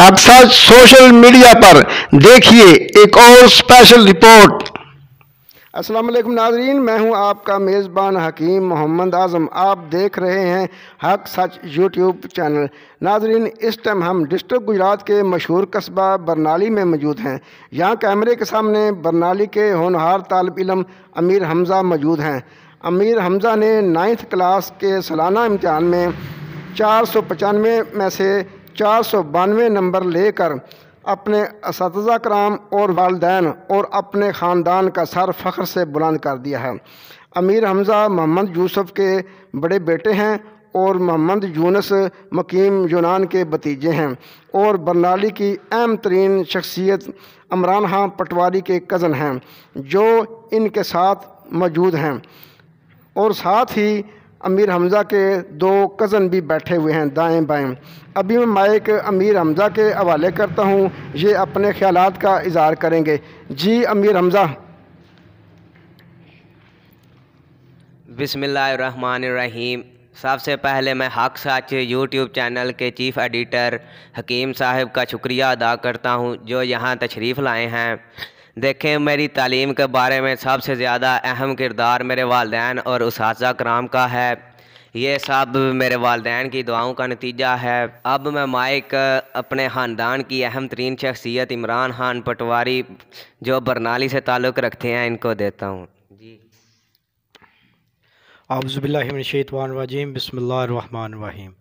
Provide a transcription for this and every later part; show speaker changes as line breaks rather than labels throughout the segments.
अब सच social media पर देखिए एक और स्पेशल रिपोर्ट अस्सलाम वालेकुम नाजरीन मैं हूं आपका मेज़बान हकीम मोहम्मद आजम आप देख रहे हैं हक सच यूट्यूब चैनल नाजरीन इस टाइम हम डिस्ट्रिक्ट गुजरात के मशहूर कस्बा बरनाली में मौजूद हैं यहाँ कैमरे के सामने बरनाली के होनहार तालब इलम अमीर हमज़ा मौजूद हैं अमीर हमज़ा ने नाइन्थ क्लास के सालाना इम्तहान में चार सौ पचानवे में से चार सौ बानवे नंबर लेकर अपने इस कराम और वालदेन और अपने ख़ानदान का सर फ़ख्र से बुलंद कर दिया है अमीर हमज़ा मोहम्मद यूसुफ के बड़े बेटे हैं और मोहम्मद यूनस मकीम यूनान के भतीजे हैं और बरनाली की अहम तरीन शख्सियत अमरान हाँ पटवारी के कज़न हैं जो इनके साथ मौजूद हैं और साथ ही अमीर हमज़ा के दो कज़न भी बैठे हुए हैं दाएं बाएं अभी मैं माइक अमीर हमज़ा के हवाले करता हूँ ये अपने ख्याल का इजहार करेंगे जी अमीर हमज़ा
बिसमीम सबसे पहले मैं हक सच यूट्यूब चैनल के चीफ़ एडिटर हकीम साहब का शुक्रिया अदा करता हूँ जो यहाँ तशरीफ़ लाए हैं देखें मेरी तालीम के बारे में सबसे ज़्यादा अहम किरदार मेरे वालदेन और उस कराम का है ये सब मेरे वालदेन की दुआओं का नतीजा है अब मैं माइक अपने ख़ानदान की अहम तरीन शख्सियत इमरान खान पटवारी जो बरनाली से ताल्लुक़ रखते हैं इनको देता हूँ जी
आबज़बिल्लाशतवानवाजीम बसमीम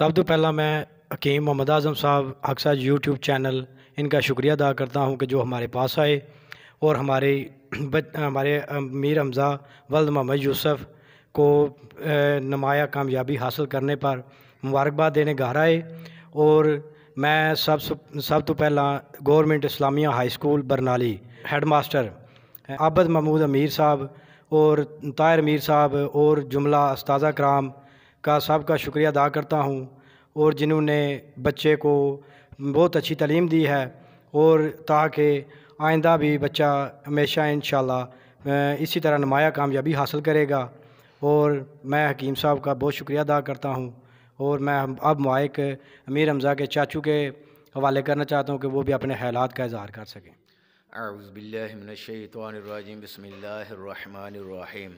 सब तो पहला मैं हकीम मोहम्मद आज़म साहब अक्सर यूट्यूब चैनल इनका शुक्रिया अदा करता हूँ कि जो हमारे पास आए और हमारे बच हमारे मीर हमज़ा वल्द मोहम्मद यूसुफ़ को नमाया कामयाबी हासिल करने पर मुबारकबाद देने घर आए और मैं सब सब तो पहला government Islamia high school Barnali head master Abad Mahmood Amir साहब और तायर अमीर साहब और जुमला उस्ताज़ा कराम का सब का शुक्रिया अदा करता हूँ और जिन्होंने बच्चे को बहुत अच्छी तलीम दी है और ताकि आइंदा भी बच्चा हमेशा इन इसी तरह नुमाया कामयाबी हासिल करेगा और मैं हकीम साहब का बहुत शुक्रिया अदा करता हूँ और मैं अब माइक अमीर हमजा के चाचू के हवाले करना चाहता हूँ कि वो भी अपने हालात का इजहार कर सकें
बसमीम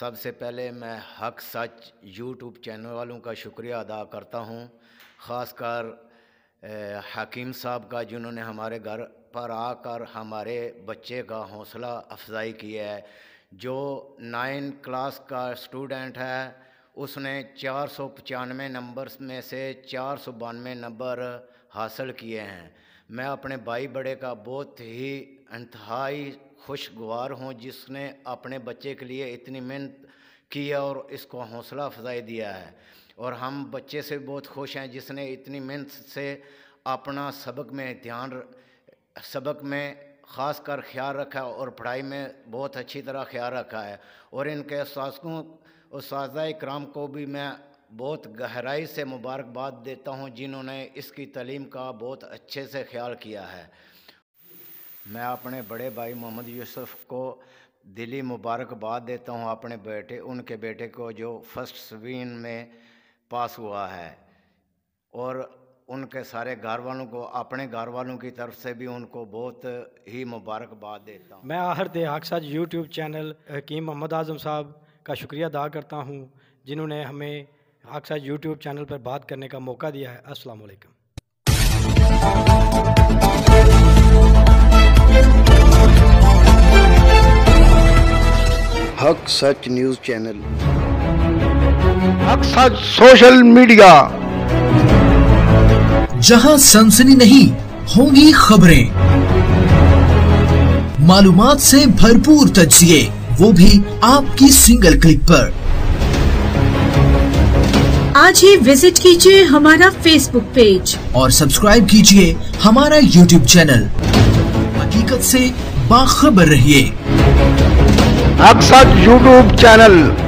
सबसे पहले मैं हक सच यूट्यूब चैनल वालों का शुक्रिया अदा करता हूँ ख़ासकर हकीम साहब का जिन्होंने हमारे घर पर आकर हमारे बच्चे का हौसला अफजाई की है जो नाइन क्लास का स्टूडेंट है उसने चार सौ पचानवे नंबर में से चार सौ बानवे नंबर हासिल किए हैं मैं अपने भाई बड़े का बहुत ही इंतहाई खुशगवार हूँ जिसने अपने बच्चे के लिए इतनी मेहनत किया और इसको हौसला अफजाई दिया है और हम बच्चे से बहुत खुश हैं जिसने इतनी मेहनत से अपना सबक में ध्यान सबक में ख़ास कर ख्याल रखा और पढ़ाई में बहुत अच्छी तरह ख्याल रखा है और इनके उसासकों उसाजा कराम को भी मैं बहुत गहराई से मुबारकबाद देता हूँ जिन्होंने इसकी तलीम का बहुत अच्छे से ख्याल किया है मैं अपने बड़े भाई मोहम्मद यूसुफ को दिली मुबारकबाद देता हूँ अपने बेटे उनके बेटे को जो फर्स्ट स्वीन में पास हुआ है और उनके सारे घर वालों को अपने घर वालों की तरफ से भी उनको बहुत ही मुबारकबाद देता हूँ
मैं आहर देहाक साज यूट्यूब चैनल हकीम मोहम्मद आजम साहब का शुक्रिया अदा करता हूँ जिन्होंने हमें हाक साज यूट्यूब चैनल पर बात करने का मौका दिया है असलकम
हक सच न्यूज चैनल हक सच सोशल मीडिया जहां सनसनी नहीं होंगी खबरें
मालूम से भरपूर तजिए वो भी आपकी सिंगल क्लिक पर
आज ही विजिट कीजिए हमारा फेसबुक पेज
और सब्सक्राइब कीजिए हमारा यूट्यूब चैनल
हकीकत से बाखबर रहिए अक्सर YouTube चैनल